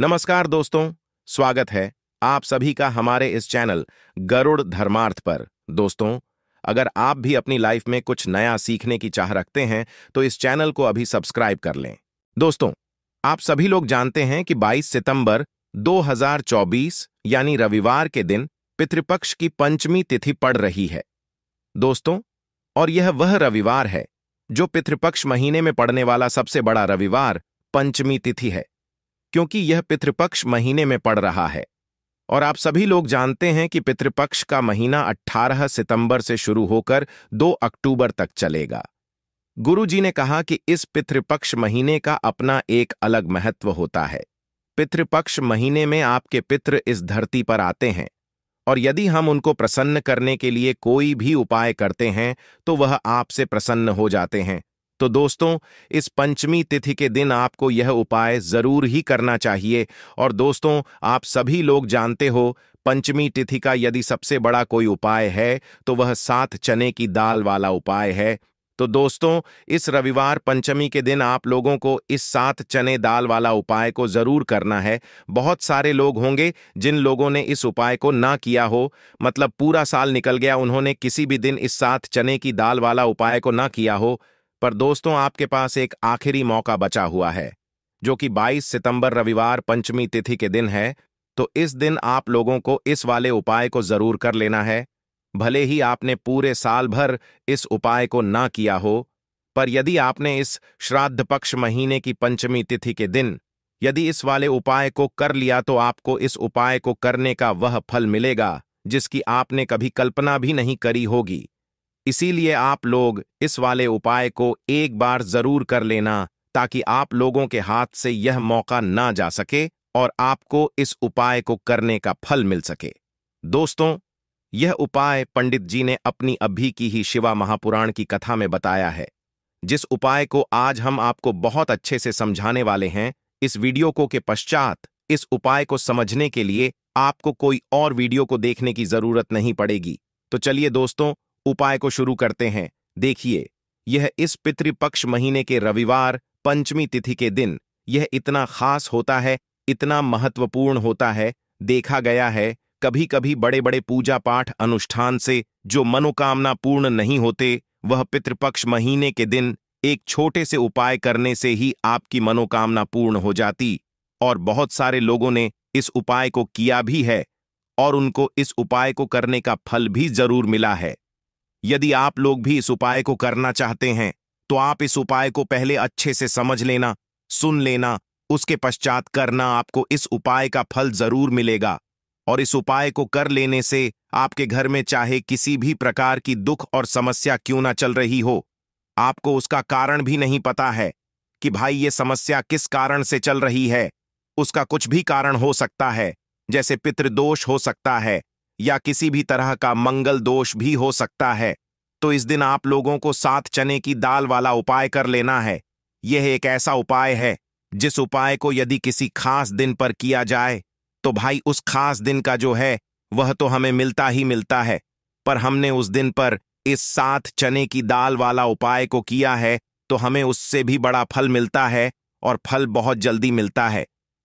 नमस्कार दोस्तों स्वागत है आप सभी का हमारे इस चैनल गरुड़ धर्मार्थ पर दोस्तों अगर आप भी अपनी लाइफ में कुछ नया सीखने की चाह रखते हैं तो इस चैनल को अभी सब्सक्राइब कर लें दोस्तों आप सभी लोग जानते हैं कि 22 सितंबर 2024 यानी रविवार के दिन पितृपक्ष की पंचमी तिथि पड़ रही है दोस्तों और यह वह रविवार है जो पितृपक्ष महीने में पड़ने वाला सबसे बड़ा रविवार पंचमी तिथि है क्योंकि यह पितृपक्ष महीने में पड़ रहा है और आप सभी लोग जानते हैं कि पितृपक्ष का महीना 18 सितंबर से शुरू होकर 2 अक्टूबर तक चलेगा गुरु जी ने कहा कि इस पितृपक्ष महीने का अपना एक अलग महत्व होता है पितृपक्ष महीने में आपके पितृ इस धरती पर आते हैं और यदि हम उनको प्रसन्न करने के लिए कोई भी उपाय करते हैं तो वह आपसे प्रसन्न हो जाते हैं तो दोस्तों इस पंचमी तिथि के दिन आपको यह उपाय जरूर ही करना चाहिए और दोस्तों आप सभी लोग जानते हो पंचमी तिथि का यदि सबसे बड़ा कोई उपाय है तो वह सात चने की दाल वाला उपाय है तो दोस्तों इस रविवार पंचमी के दिन आप लोगों को इस सात चने दाल वाला उपाय को जरूर करना है बहुत सारे लोग होंगे जिन लोगों ने इस उपाय को ना किया हो मतलब पूरा साल निकल गया उन्होंने किसी भी दिन इस सात चने की दाल वाला उपाय को ना किया हो पर दोस्तों आपके पास एक आखिरी मौका बचा हुआ है जो कि 22 सितंबर रविवार पंचमी तिथि के दिन है तो इस दिन आप लोगों को इस वाले उपाय को जरूर कर लेना है भले ही आपने पूरे साल भर इस उपाय को ना किया हो पर यदि आपने इस श्राद्ध पक्ष महीने की पंचमी तिथि के दिन यदि इस वाले उपाय को कर लिया तो आपको इस उपाय को करने का वह फल मिलेगा जिसकी आपने कभी कल्पना भी नहीं करी होगी इसीलिए आप लोग इस वाले उपाय को एक बार जरूर कर लेना ताकि आप लोगों के हाथ से यह मौका ना जा सके और आपको इस उपाय को करने का फल मिल सके दोस्तों यह उपाय पंडित जी ने अपनी अभी की ही शिवा महापुराण की कथा में बताया है जिस उपाय को आज हम आपको बहुत अच्छे से समझाने वाले हैं इस वीडियो को के पश्चात इस उपाय को समझने के लिए आपको कोई और वीडियो को देखने की जरूरत नहीं पड़ेगी तो चलिए दोस्तों उपाय को शुरू करते हैं देखिए यह इस पितृपक्ष महीने के रविवार पंचमी तिथि के दिन यह इतना खास होता है इतना महत्वपूर्ण होता है देखा गया है कभी कभी बड़े बड़े पूजा पाठ अनुष्ठान से जो मनोकामना पूर्ण नहीं होते वह पितृपक्ष महीने के दिन एक छोटे से उपाय करने से ही आपकी मनोकामना पूर्ण हो जाती और बहुत सारे लोगों ने इस उपाय को किया भी है और उनको इस उपाय को करने का फल भी जरूर मिला है यदि आप लोग भी इस उपाय को करना चाहते हैं तो आप इस उपाय को पहले अच्छे से समझ लेना सुन लेना उसके पश्चात करना आपको इस उपाय का फल जरूर मिलेगा और इस उपाय को कर लेने से आपके घर में चाहे किसी भी प्रकार की दुख और समस्या क्यों ना चल रही हो आपको उसका कारण भी नहीं पता है कि भाई ये समस्या किस कारण से चल रही है उसका कुछ भी कारण हो सकता है जैसे पितृदोष हो सकता है या किसी भी तरह का मंगल दोष भी हो सकता है तो इस दिन आप लोगों को सात चने की दाल वाला उपाय कर लेना है यह एक ऐसा उपाय है जिस उपाय को यदि किसी खास दिन पर किया जाए तो भाई उस खास दिन का जो है वह तो हमें मिलता ही मिलता है पर हमने उस दिन पर इस सात चने की दाल वाला उपाय को किया है तो हमें उससे भी बड़ा फल मिलता है और फल बहुत जल्दी मिलता है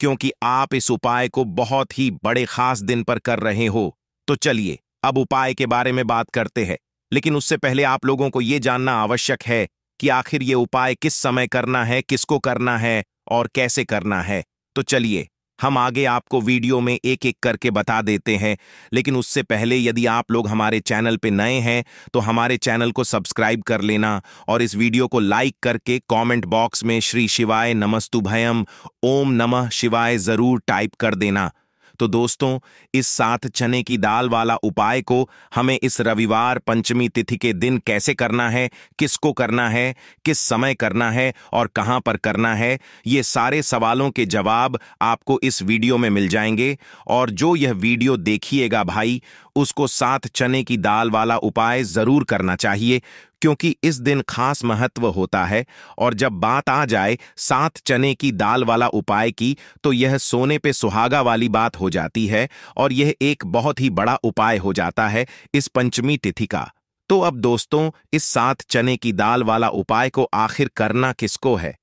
क्योंकि आप इस उपाय को बहुत ही बड़े खास दिन पर कर रहे हो तो चलिए अब उपाय के बारे में बात करते हैं लेकिन उससे पहले आप लोगों को ये जानना आवश्यक है कि आखिर ये उपाय किस समय करना है किसको करना है और कैसे करना है तो चलिए हम आगे आपको वीडियो में एक एक करके बता देते हैं लेकिन उससे पहले यदि आप लोग हमारे चैनल पे नए हैं तो हमारे चैनल को सब्सक्राइब कर लेना और इस वीडियो को लाइक करके कमेंट बॉक्स में श्री शिवाय नमस्तु भयम ओम नमः शिवाय ज़रूर टाइप कर देना तो दोस्तों इस साथ चने की दाल वाला उपाय को हमें इस रविवार पंचमी तिथि के दिन कैसे करना है किसको करना है किस समय करना है और कहां पर करना है ये सारे सवालों के जवाब आपको इस वीडियो में मिल जाएंगे और जो यह वीडियो देखिएगा भाई उसको साथ चने की दाल वाला उपाय जरूर करना चाहिए क्योंकि इस दिन खास महत्व होता है और जब बात आ जाए सात चने की दाल वाला उपाय की तो यह सोने पे सुहागा वाली बात हो जाती है और यह एक बहुत ही बड़ा उपाय हो जाता है इस पंचमी तिथि का तो अब दोस्तों इस सात चने की दाल वाला उपाय को आखिर करना किसको है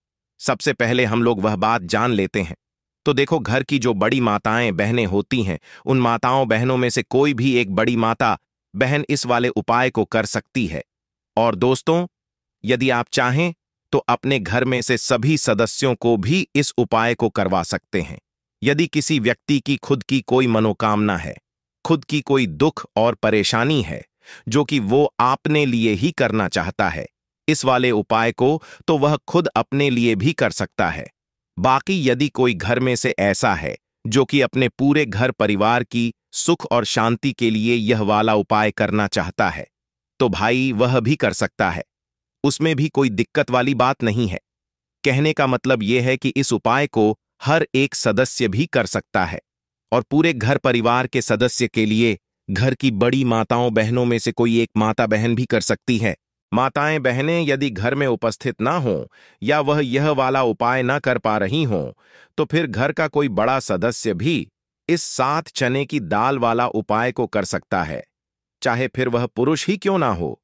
सबसे पहले हम लोग वह बात जान लेते हैं तो देखो घर की जो बड़ी माताएं बहनें होती हैं उन माताओं बहनों में से कोई भी एक बड़ी माता बहन इस वाले उपाय को कर सकती है और दोस्तों यदि आप चाहें तो अपने घर में से सभी सदस्यों को भी इस उपाय को करवा सकते हैं यदि किसी व्यक्ति की खुद की कोई मनोकामना है खुद की कोई दुख और परेशानी है जो कि वो आपने लिए ही करना चाहता है इस वाले उपाय को तो वह खुद अपने लिए भी कर सकता है बाकी यदि कोई घर में से ऐसा है जो कि अपने पूरे घर परिवार की सुख और शांति के लिए यह वाला उपाय करना चाहता है तो भाई वह भी कर सकता है उसमें भी कोई दिक्कत वाली बात नहीं है कहने का मतलब यह है कि इस उपाय को हर एक सदस्य भी कर सकता है और पूरे घर परिवार के सदस्य के लिए घर की बड़ी माताओं बहनों में से कोई एक माता बहन भी कर सकती है माताएं बहनें यदि घर में उपस्थित ना हों या वह यह वाला उपाय ना कर पा रही हों तो फिर घर का कोई बड़ा सदस्य भी इस सात चने की दाल वाला उपाय को कर सकता है चाहे फिर वह पुरुष ही क्यों ना हो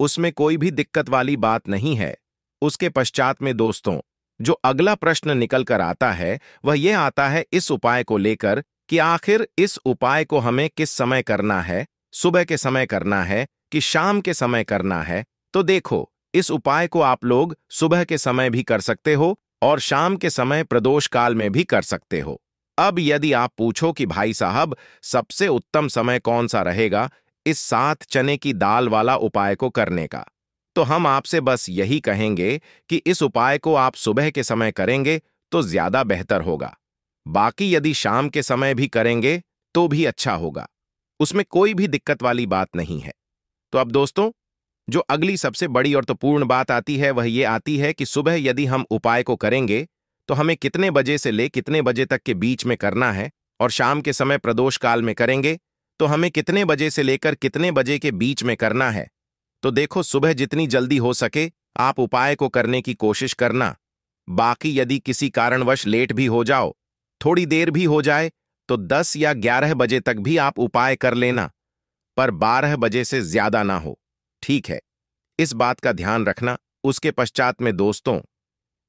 उसमें कोई भी दिक्कत वाली बात नहीं है उसके पश्चात में दोस्तों जो अगला प्रश्न निकल कर आता है वह यह आता है इस उपाय को लेकर कि आखिर इस उपाय को हमें किस समय करना है सुबह के समय करना है कि शाम के समय करना है तो देखो इस उपाय को आप लोग सुबह के समय भी कर सकते हो और शाम के समय प्रदोष काल में भी कर सकते हो अब यदि आप पूछो कि भाई साहब सबसे उत्तम समय कौन सा रहेगा इस सात चने की दाल वाला उपाय को करने का तो हम आपसे बस यही कहेंगे कि इस उपाय को आप सुबह के समय करेंगे तो ज्यादा बेहतर होगा बाकी यदि शाम के समय भी करेंगे तो भी अच्छा होगा उसमें कोई भी दिक्कत वाली बात नहीं है तो अब दोस्तों जो अगली सबसे बड़ी और तो पूर्ण बात आती है वह ये आती है कि सुबह यदि हम उपाय को करेंगे तो हमें कितने बजे से ले कितने बजे तक के बीच में करना है और शाम के समय प्रदोष काल में करेंगे तो हमें कितने बजे से लेकर कितने बजे के बीच में करना है तो देखो सुबह जितनी जल्दी हो सके आप उपाय को करने की कोशिश करना बाकी यदि किसी कारणवश लेट भी हो जाओ थोड़ी देर भी हो जाए तो 10 या 11 बजे तक भी आप उपाय कर लेना पर 12 बजे से ज्यादा ना हो ठीक है इस बात का ध्यान रखना उसके पश्चात में दोस्तों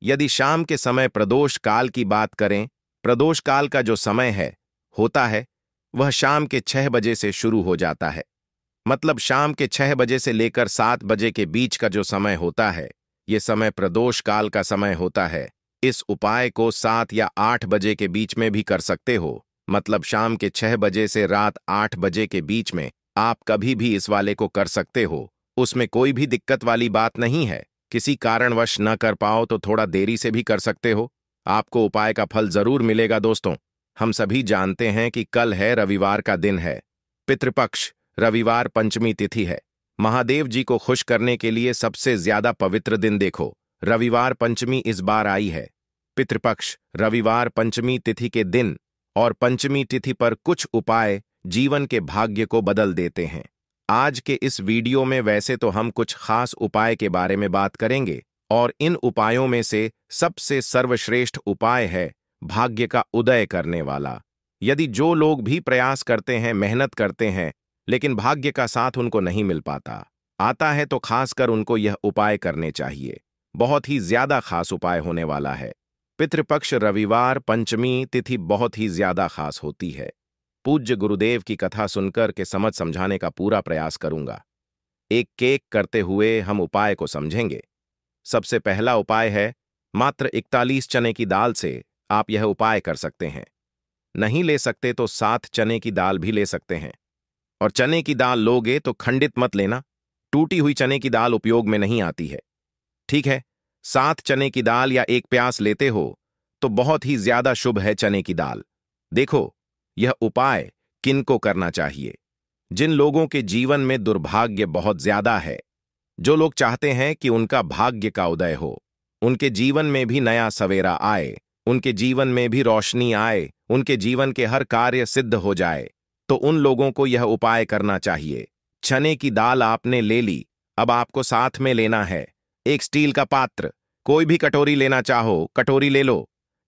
यदि शाम के समय प्रदोष काल की बात करें प्रदोष काल का जो समय है होता है वह शाम के छह बजे से शुरू हो जाता है मतलब शाम के छह बजे से लेकर सात बजे के बीच का जो समय होता है ये समय प्रदोष काल का समय होता है इस उपाय को सात या आठ बजे के बीच में भी कर सकते हो मतलब शाम के छह बजे से रात आठ बजे के बीच में आप कभी भी इस वाले को कर सकते हो उसमें कोई भी दिक्कत वाली बात नहीं है किसी कारणवश न कर पाओ तो थोड़ा देरी से भी कर सकते हो आपको उपाय का फल जरूर मिलेगा दोस्तों हम सभी जानते हैं कि कल है रविवार का दिन है पितृपक्ष रविवार पंचमी तिथि है महादेव जी को खुश करने के लिए सबसे ज्यादा पवित्र दिन देखो रविवार पंचमी इस बार आई है पितृपक्ष रविवार पंचमी तिथि के दिन और पंचमी तिथि पर कुछ उपाय जीवन के भाग्य को बदल देते हैं आज के इस वीडियो में वैसे तो हम कुछ खास उपाय के बारे में बात करेंगे और इन उपायों में से सबसे सर्वश्रेष्ठ उपाय है भाग्य का उदय करने वाला यदि जो लोग भी प्रयास करते हैं मेहनत करते हैं लेकिन भाग्य का साथ उनको नहीं मिल पाता आता है तो खासकर उनको यह उपाय करने चाहिए बहुत ही ज्यादा खास उपाय होने वाला है पितृपक्ष रविवार पंचमी तिथि बहुत ही ज्यादा खास होती है पूज्य गुरुदेव की कथा सुनकर के समझ समझाने का पूरा प्रयास करूंगा एक केक करते हुए हम उपाय को समझेंगे सबसे पहला उपाय है मात्र इकतालीस चने की दाल से आप यह उपाय कर सकते हैं नहीं ले सकते तो साथ चने की दाल भी ले सकते हैं और चने की दाल लोगे तो खंडित मत लेना टूटी हुई चने की दाल उपयोग में नहीं आती है ठीक है साथ चने की दाल या एक प्यास लेते हो तो बहुत ही ज्यादा शुभ है चने की दाल देखो यह उपाय किनको करना चाहिए जिन लोगों के जीवन में दुर्भाग्य बहुत ज्यादा है जो लोग चाहते हैं कि उनका भाग्य का उदय हो उनके जीवन में भी नया सवेरा आए उनके जीवन में भी रोशनी आए उनके जीवन के हर कार्य सिद्ध हो जाए तो उन लोगों को यह उपाय करना चाहिए चने की दाल आपने ले ली अब आपको साथ में लेना है एक स्टील का पात्र कोई भी कटोरी लेना चाहो कटोरी ले लो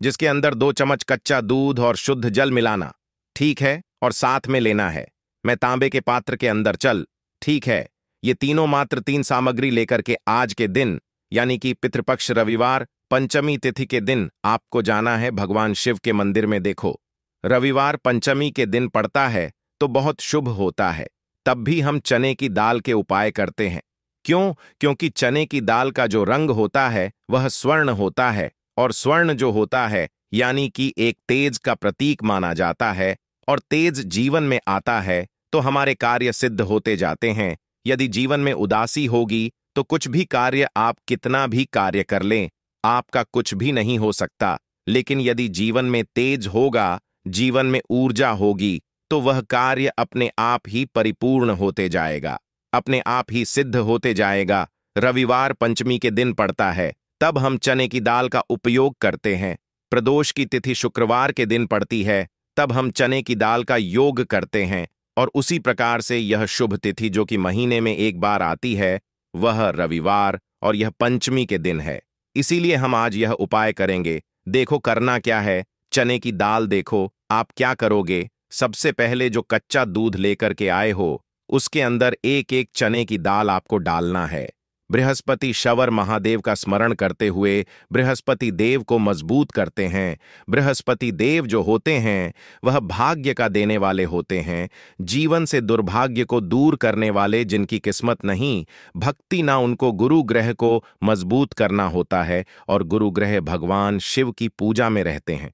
जिसके अंदर दो चम्मच कच्चा दूध और शुद्ध जल मिलाना ठीक है और साथ में लेना है मैं तांबे के पात्र के अंदर चल ठीक है ये तीनों मात्र तीन सामग्री लेकर के आज के दिन यानी कि पितृपक्ष रविवार पंचमी तिथि के दिन आपको जाना है भगवान शिव के मंदिर में देखो रविवार पंचमी के दिन पड़ता है तो बहुत शुभ होता है तब भी हम चने की दाल के उपाय करते हैं क्यों क्योंकि चने की दाल का जो रंग होता है वह स्वर्ण होता है और स्वर्ण जो होता है यानी कि एक तेज का प्रतीक माना जाता है और तेज जीवन में आता है तो हमारे कार्य सिद्ध होते जाते हैं यदि जीवन में उदासी होगी तो कुछ भी कार्य आप कितना भी कार्य कर लें आपका कुछ भी नहीं हो सकता लेकिन यदि जीवन में तेज होगा जीवन में ऊर्जा होगी तो वह कार्य अपने आप ही परिपूर्ण होते जाएगा अपने आप ही सिद्ध होते जाएगा रविवार पंचमी के दिन पड़ता है तब हम चने की दाल का उपयोग करते हैं प्रदोष की तिथि शुक्रवार के दिन पड़ती है तब हम चने की दाल का योग करते हैं और उसी प्रकार से यह शुभ तिथि जो कि महीने में एक बार आती है वह रविवार और यह पंचमी के दिन है इसीलिए हम आज यह उपाय करेंगे देखो करना क्या है चने की दाल देखो आप क्या करोगे सबसे पहले जो कच्चा दूध लेकर के आए हो उसके अंदर एक एक चने की दाल आपको डालना है बृहस्पति शवर महादेव का स्मरण करते हुए बृहस्पति देव को मजबूत करते हैं बृहस्पति देव जो होते हैं वह भाग्य का देने वाले होते हैं जीवन से दुर्भाग्य को दूर करने वाले जिनकी किस्मत नहीं भक्ति ना उनको गुरु ग्रह को मजबूत करना होता है और गुरु ग्रह भगवान शिव की पूजा में रहते हैं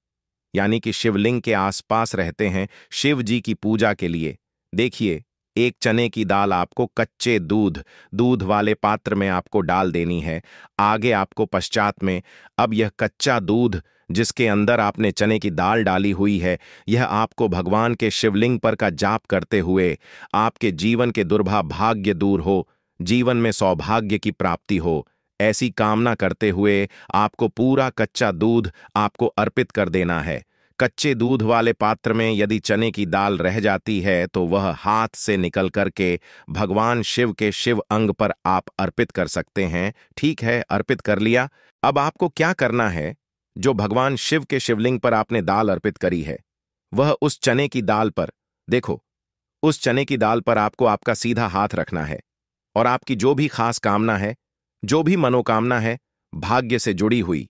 यानी कि शिवलिंग के आसपास रहते हैं शिव जी की पूजा के लिए देखिए एक चने की दाल आपको कच्चे दूध दूध वाले पात्र में आपको डाल देनी है आगे आपको पश्चात में अब यह कच्चा दूध जिसके अंदर आपने चने की दाल डाली हुई है यह आपको भगवान के शिवलिंग पर का जाप करते हुए आपके जीवन के दुर्भा भाग्य दूर हो जीवन में सौभाग्य की प्राप्ति हो ऐसी कामना करते हुए आपको पूरा कच्चा दूध आपको अर्पित कर देना है कच्चे दूध वाले पात्र में यदि चने की दाल रह जाती है तो वह हाथ से निकल करके भगवान शिव के शिव अंग पर आप अर्पित कर सकते हैं ठीक है अर्पित कर लिया अब आपको क्या करना है जो भगवान शिव के शिवलिंग पर आपने दाल अर्पित करी है वह उस चने की दाल पर देखो उस चने की दाल पर आपको आपका सीधा हाथ रखना है और आपकी जो भी खास कामना है जो भी मनोकामना है भाग्य से जुड़ी हुई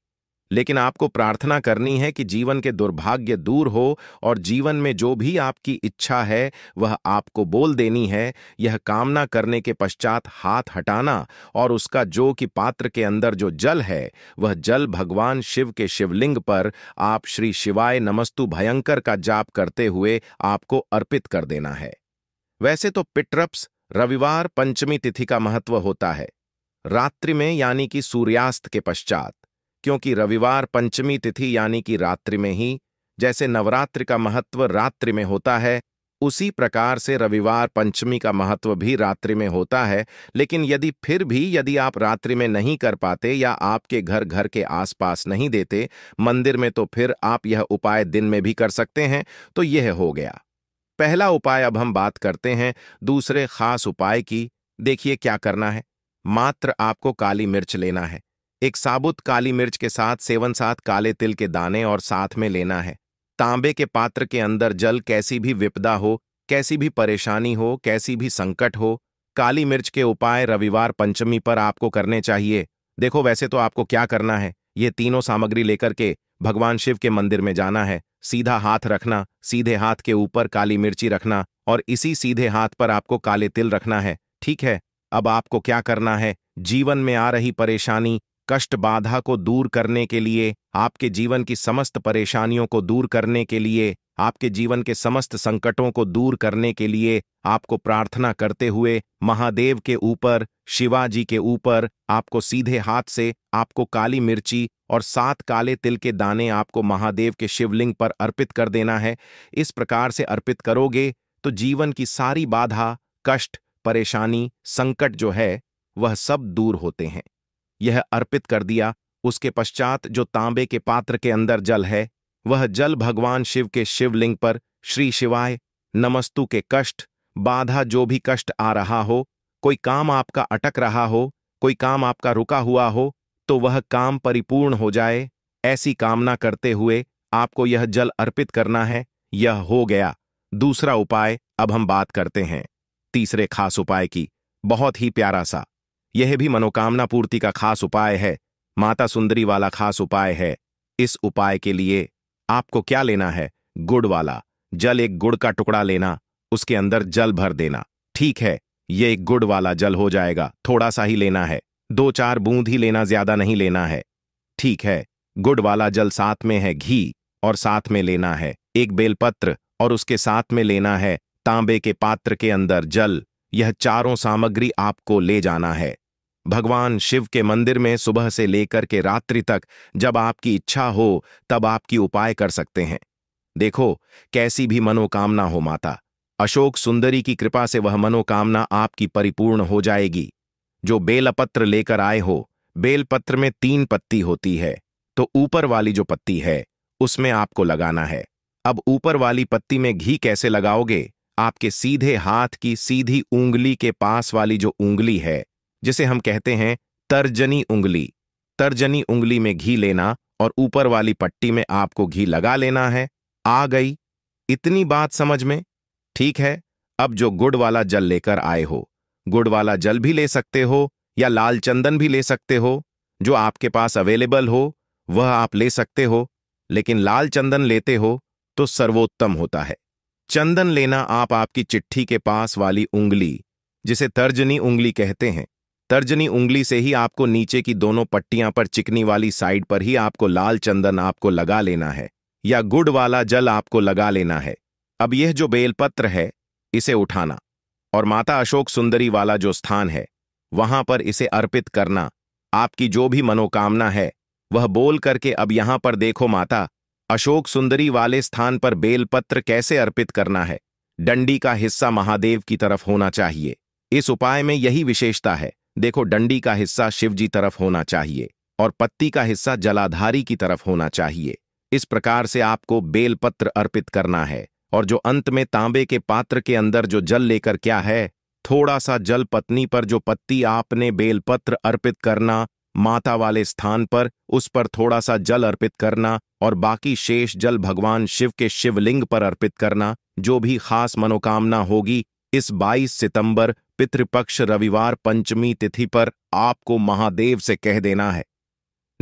लेकिन आपको प्रार्थना करनी है कि जीवन के दुर्भाग्य दूर हो और जीवन में जो भी आपकी इच्छा है वह आपको बोल देनी है यह कामना करने के पश्चात हाथ हटाना और उसका जो कि पात्र के अंदर जो जल है वह जल भगवान शिव के शिवलिंग पर आप श्री शिवाय नमस्तु भयंकर का जाप करते हुए आपको अर्पित कर देना है वैसे तो पिट्रप्स रविवार पंचमी तिथि का महत्व होता है रात्रि में यानी कि सूर्यास्त के पश्चात क्योंकि रविवार पंचमी तिथि यानी कि रात्रि में ही जैसे नवरात्र का महत्व रात्रि में होता है उसी प्रकार से रविवार पंचमी का महत्व भी रात्रि में होता है लेकिन यदि फिर भी यदि आप रात्रि में नहीं कर पाते या आपके घर घर के आसपास नहीं देते मंदिर में तो फिर आप यह उपाय दिन में भी कर सकते हैं तो यह हो गया पहला उपाय अब हम बात करते हैं दूसरे खास उपाय की देखिए क्या करना है मात्र आपको काली मिर्च लेना है एक साबुत काली मिर्च के साथ सेवन साथ काले तिल के दाने और साथ में लेना है तांबे के पात्र के अंदर जल कैसी भी विपदा हो कैसी भी परेशानी हो कैसी भी संकट हो काली मिर्च के उपाय रविवार पंचमी पर आपको करने चाहिए देखो वैसे तो आपको क्या करना है ये तीनों सामग्री लेकर के भगवान शिव के मंदिर में जाना है सीधा हाथ रखना सीधे हाथ के ऊपर काली मिर्ची रखना और इसी सीधे हाथ पर आपको काले तिल रखना है ठीक है अब आपको क्या करना है जीवन में आ रही परेशानी कष्ट बाधा को दूर करने के लिए आपके जीवन की समस्त परेशानियों को दूर करने के लिए आपके जीवन के समस्त संकटों को दूर करने के लिए आपको प्रार्थना करते हुए महादेव के ऊपर शिवाजी के ऊपर आपको सीधे हाथ से आपको काली मिर्ची और सात काले तिल के दाने आपको महादेव के शिवलिंग पर अर्पित कर देना है इस प्रकार से अर्पित करोगे तो जीवन की सारी बाधा कष्ट परेशानी संकट जो है वह सब दूर होते हैं यह अर्पित कर दिया उसके पश्चात जो तांबे के पात्र के अंदर जल है वह जल भगवान शिव के शिवलिंग पर श्री शिवाय नमस्तु के कष्ट बाधा जो भी कष्ट आ रहा हो कोई काम आपका अटक रहा हो कोई काम आपका रुका हुआ हो तो वह काम परिपूर्ण हो जाए ऐसी कामना करते हुए आपको यह जल अर्पित करना है यह हो गया दूसरा उपाय अब हम बात करते हैं तीसरे खास उपाय की बहुत ही प्यारा सा यह भी मनोकामना पूर्ति का खास उपाय है माता सुंदरी वाला खास उपाय है इस उपाय के लिए आपको क्या लेना है गुड़ वाला जल एक गुड़ का टुकड़ा लेना उसके अंदर जल भर देना ठीक है ये एक गुड़ वाला जल हो जाएगा थोड़ा सा ही लेना है दो चार बूंद ही लेना ज्यादा नहीं लेना है ठीक है गुड़ वाला जल साथ में है घी और साथ में लेना है एक बेलपत्र और उसके साथ में लेना है तांबे के पात्र के अंदर जल यह चारों सामग्री आपको ले जाना है भगवान शिव के मंदिर में सुबह से लेकर के रात्रि तक जब आपकी इच्छा हो तब आपकी उपाय कर सकते हैं देखो कैसी भी मनोकामना हो माता अशोक सुंदरी की कृपा से वह मनोकामना आपकी परिपूर्ण हो जाएगी जो बेलपत्र लेकर आए हो बेलपत्र में तीन पत्ती होती है तो ऊपर वाली जो पत्ती है उसमें आपको लगाना है अब ऊपर वाली पत्ती में घी कैसे लगाओगे आपके सीधे हाथ की सीधी उंगली के पास वाली जो उंगली है जिसे हम कहते हैं तर्जनी उंगली तर्जनी उंगली में घी लेना और ऊपर वाली पट्टी में आपको घी लगा लेना है आ गई इतनी बात समझ में ठीक है अब जो गुड़ वाला जल लेकर आए हो गुड़ वाला जल भी ले सकते हो या लाल चंदन भी ले सकते हो जो आपके पास अवेलेबल हो वह आप ले सकते हो लेकिन लाल चंदन लेते हो तो सर्वोत्तम होता है चंदन लेना आप आपकी चिट्ठी के पास वाली उंगली जिसे तर्जनी उंगली कहते हैं तर्जनी उंगली से ही आपको नीचे की दोनों पट्टियां पर चिकनी वाली साइड पर ही आपको लाल चंदन आपको लगा लेना है या गुड़ वाला जल आपको लगा लेना है अब यह जो बेलपत्र है इसे उठाना और माता अशोक सुंदरी वाला जो स्थान है वहां पर इसे अर्पित करना आपकी जो भी मनोकामना है वह बोल करके अब यहां पर देखो माता अशोक सुंदरी वाले स्थान पर बेलपत्र कैसे अर्पित करना है डंडी का हिस्सा महादेव की तरफ होना चाहिए इस उपाय में यही विशेषता है देखो डंडी का हिस्सा शिवजी तरफ होना चाहिए और पत्ती का हिस्सा जलाधारी की तरफ होना चाहिए इस प्रकार से आपको बेलपत्र अर्पित करना है और जो अंत में तांबे के पात्र के अंदर जो जल लेकर क्या है थोड़ा सा जल पत्नी पर जो पत्ती आपने बेलपत्र अर्पित करना माता वाले स्थान पर उस पर थोड़ा सा जल अर्पित करना और बाकी शेष जल भगवान शिव के शिवलिंग पर अर्पित करना जो भी खास मनोकामना होगी इस 22 सितंबर पितृपक्ष रविवार पंचमी तिथि पर आपको महादेव से कह देना है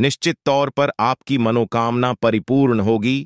निश्चित तौर पर आपकी मनोकामना परिपूर्ण होगी